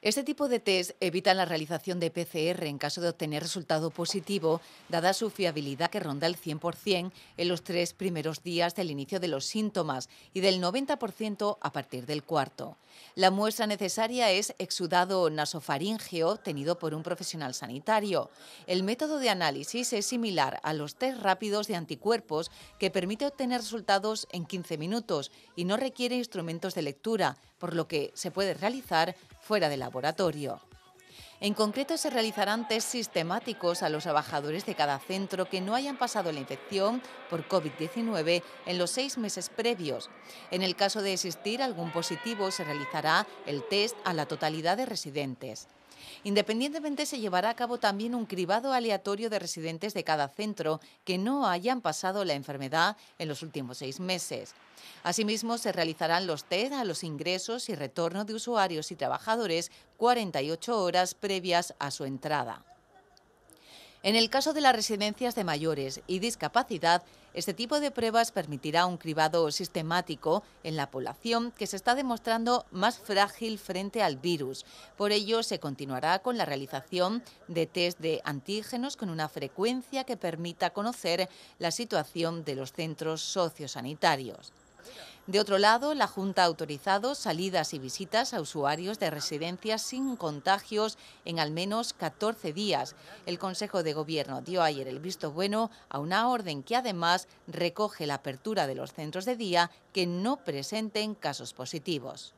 Este tipo de test evita la realización de PCR en caso de obtener resultado positivo, dada su fiabilidad que ronda el 100% en los tres primeros días del inicio de los síntomas y del 90% a partir del cuarto. La muestra necesaria es exudado nasofaringeo... obtenido por un profesional sanitario. El método de análisis es similar a los test rápidos de anticuerpos que permite obtener resultados en 15 minutos y no requiere instrumentos de lectura, por lo que se puede realizar fuera del laboratorio. En concreto, se realizarán test sistemáticos a los trabajadores de cada centro que no hayan pasado la infección por COVID-19 en los seis meses previos. En el caso de existir algún positivo, se realizará el test a la totalidad de residentes. Independientemente, se llevará a cabo también un cribado aleatorio de residentes de cada centro que no hayan pasado la enfermedad en los últimos seis meses. Asimismo, se realizarán los TED a los ingresos y retorno de usuarios y trabajadores 48 horas previas a su entrada. En el caso de las residencias de mayores y discapacidad, este tipo de pruebas permitirá un cribado sistemático en la población que se está demostrando más frágil frente al virus. Por ello, se continuará con la realización de test de antígenos con una frecuencia que permita conocer la situación de los centros sociosanitarios. De otro lado, la Junta ha autorizado salidas y visitas a usuarios de residencias sin contagios en al menos 14 días. El Consejo de Gobierno dio ayer el visto bueno a una orden que además recoge la apertura de los centros de día que no presenten casos positivos.